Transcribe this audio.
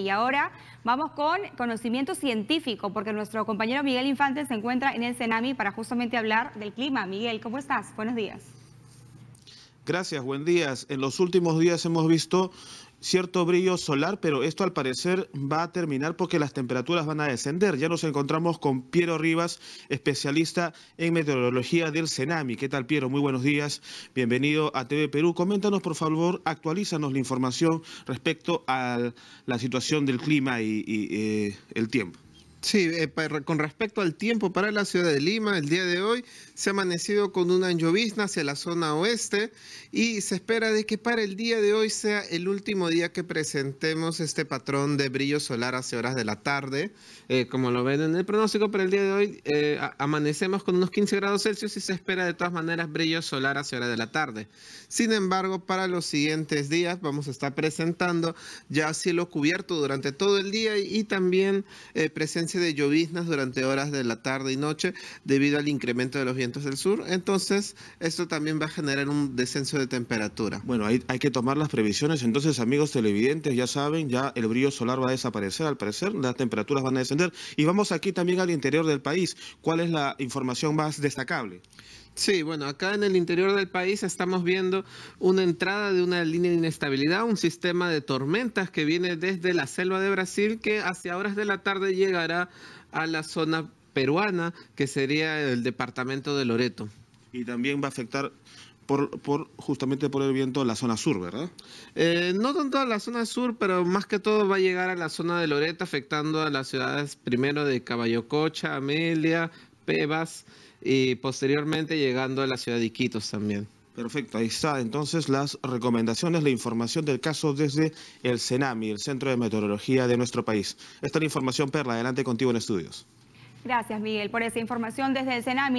Y ahora vamos con conocimiento científico, porque nuestro compañero Miguel Infante se encuentra en el Cenami para justamente hablar del clima. Miguel, ¿cómo estás? Buenos días. Gracias, buen día. En los últimos días hemos visto cierto brillo solar, pero esto al parecer va a terminar porque las temperaturas van a descender. Ya nos encontramos con Piero Rivas, especialista en meteorología del Cenami. ¿Qué tal, Piero? Muy buenos días. Bienvenido a TV Perú. Coméntanos, por favor, actualízanos la información respecto a la situación del clima y, eh, el tiempo. Sí, eh, con respecto al tiempo para la ciudad de Lima, el día de hoy se ha amanecido con una llovizna hacia la zona oeste y se espera de que para el día de hoy sea el último día que presentemos este patrón de brillo solar hacia horas de la tarde. Eh, como lo ven en el pronóstico, para el día de hoy eh, amanecemos con unos 15 grados Celsius y se espera de todas maneras brillo solar hacia horas de la tarde. Sin embargo, para los siguientes días vamos a estar presentando ya cielo cubierto durante todo el día y, y también presencia de lloviznas durante horas de la tarde y noche debido al incremento de los vientos del sur. Entonces, esto también va a generar un descenso de temperatura. Bueno, hay, hay que tomar las previsiones. Entonces, amigos televidentes, ya saben, ya el brillo solar va a desaparecer al parecer, las temperaturas van a descender. Y vamos aquí también al interior del país. ¿Cuál es la información más destacable? Sí, bueno, acá en el interior del país estamos viendo una entrada de una línea de inestabilidad, un sistema de tormentas que viene desde la selva de Brasil que hacia horas de la tarde llegará a la zona peruana, que sería el departamento de Loreto. Y también va a afectar por, justamente por el viento la zona sur, ¿verdad? Eh, no tanto a la zona sur, pero más que todo va a llegar a la zona de Loreto, afectando a las ciudades primero de Caballococha, Amelia, Pebas y posteriormente llegando a la ciudad de Iquitos también. Perfecto, ahí está. Entonces, las recomendaciones, la información del caso desde el CENAMI, el Centro de Meteorología de nuestro país. Esta es la información, Perla. Adelante contigo en estudios. Gracias, Miguel, por esa información desde el CENAMI.